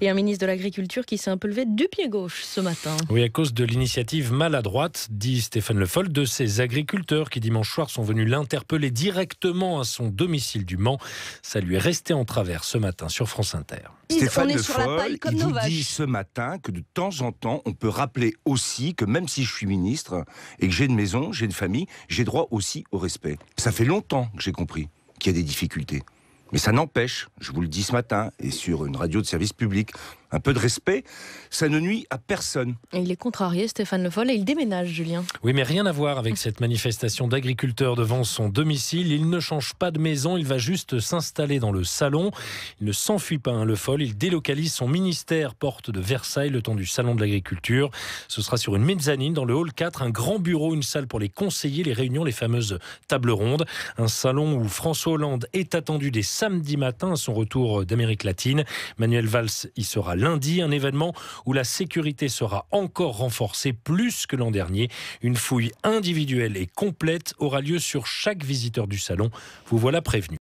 et un ministre de l'Agriculture qui s'est un peu levé du pied gauche ce matin. Oui, à cause de l'initiative maladroite, dit Stéphane Le Foll, de ces agriculteurs qui dimanche soir sont venus l'interpeller directement à son domicile du Mans. Ça lui est resté en travers ce matin sur France Inter. Stéphane Le Foll, il dit ce matin que de temps en temps, on peut rappeler aussi que même si je suis ministre et que j'ai une maison, j'ai une famille, j'ai droit aussi au respect. Ça fait longtemps que j'ai compris qu'il y a des difficultés. Mais ça n'empêche, je vous le dis ce matin, et sur une radio de service public, un peu de respect, ça ne nuit à personne. il est contrarié, Stéphane Le Foll, et il déménage, Julien. Oui, mais rien à voir avec cette manifestation d'agriculteurs devant son domicile. Il ne change pas de maison, il va juste s'installer dans le salon. Il ne s'enfuit pas, hein, Le Foll, il délocalise son ministère porte de Versailles le temps du salon de l'agriculture. Ce sera sur une mezzanine dans le hall 4, un grand bureau, une salle pour les conseillers, les réunions, les fameuses tables rondes. Un salon où François Hollande est attendu dès samedi matin à son retour d'Amérique latine. Manuel Valls y sera là lundi, un événement où la sécurité sera encore renforcée plus que l'an dernier. Une fouille individuelle et complète aura lieu sur chaque visiteur du salon. Vous voilà prévenu.